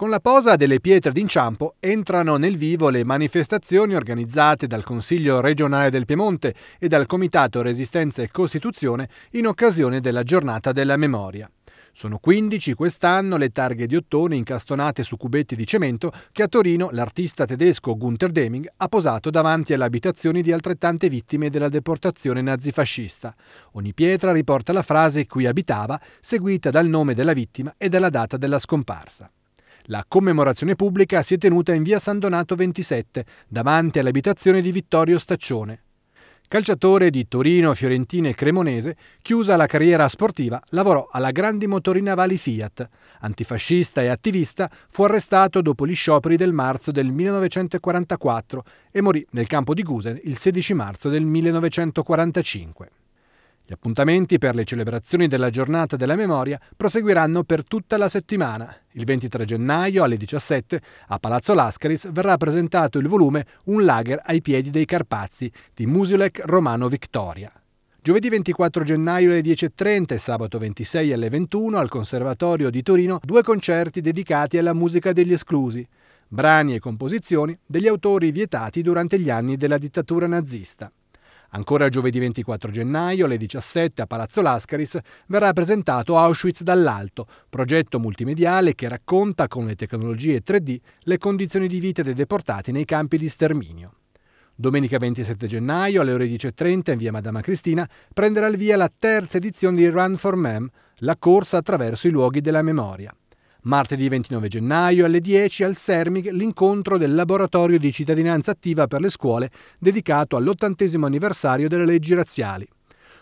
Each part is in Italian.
Con la posa delle pietre d'inciampo entrano nel vivo le manifestazioni organizzate dal Consiglio regionale del Piemonte e dal Comitato Resistenza e Costituzione in occasione della giornata della memoria. Sono 15 quest'anno le targhe di ottone incastonate su cubetti di cemento che a Torino l'artista tedesco Gunther Deming ha posato davanti alle abitazioni di altrettante vittime della deportazione nazifascista. Ogni pietra riporta la frase qui abitava, seguita dal nome della vittima e dalla data della scomparsa. La commemorazione pubblica si è tenuta in via San Donato 27, davanti all'abitazione di Vittorio Staccione. Calciatore di Torino, Fiorentina e Cremonese, chiusa la carriera sportiva, lavorò alla Grandi Motori Navali Fiat. Antifascista e attivista, fu arrestato dopo gli scioperi del marzo del 1944 e morì nel campo di Gusen il 16 marzo del 1945. Gli appuntamenti per le celebrazioni della giornata della memoria proseguiranno per tutta la settimana. Il 23 gennaio alle 17 a Palazzo Lascaris verrà presentato il volume Un lager ai piedi dei Carpazzi di Musilek Romano Victoria. Giovedì 24 gennaio alle 10.30 e sabato 26 alle 21 al Conservatorio di Torino due concerti dedicati alla musica degli esclusi, brani e composizioni degli autori vietati durante gli anni della dittatura nazista. Ancora giovedì 24 gennaio alle 17 a Palazzo Lascaris verrà presentato Auschwitz dall'alto, progetto multimediale che racconta con le tecnologie 3D le condizioni di vita dei deportati nei campi di sterminio. Domenica 27 gennaio alle ore 10.30 in via Madama Cristina prenderà il via la terza edizione di Run for Mem, la corsa attraverso i luoghi della memoria. Martedì 29 gennaio alle 10 al CERMIG l'incontro del laboratorio di cittadinanza attiva per le scuole dedicato all'ottantesimo anniversario delle leggi razziali.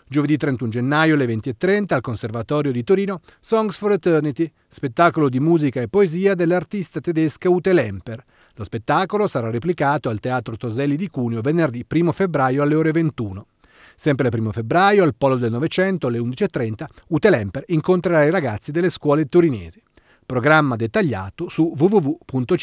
Giovedì 31 gennaio alle 20.30 al Conservatorio di Torino Songs for Eternity, spettacolo di musica e poesia dell'artista tedesca Ute Lemper. Lo spettacolo sarà replicato al Teatro Toselli di Cuneo venerdì 1 febbraio alle ore 21. Sempre il 1 febbraio al Polo del Novecento alle 11.30 Ute Lemper incontrerà i ragazzi delle scuole torinesi. Programma dettagliato su www.cr.piemonte.it.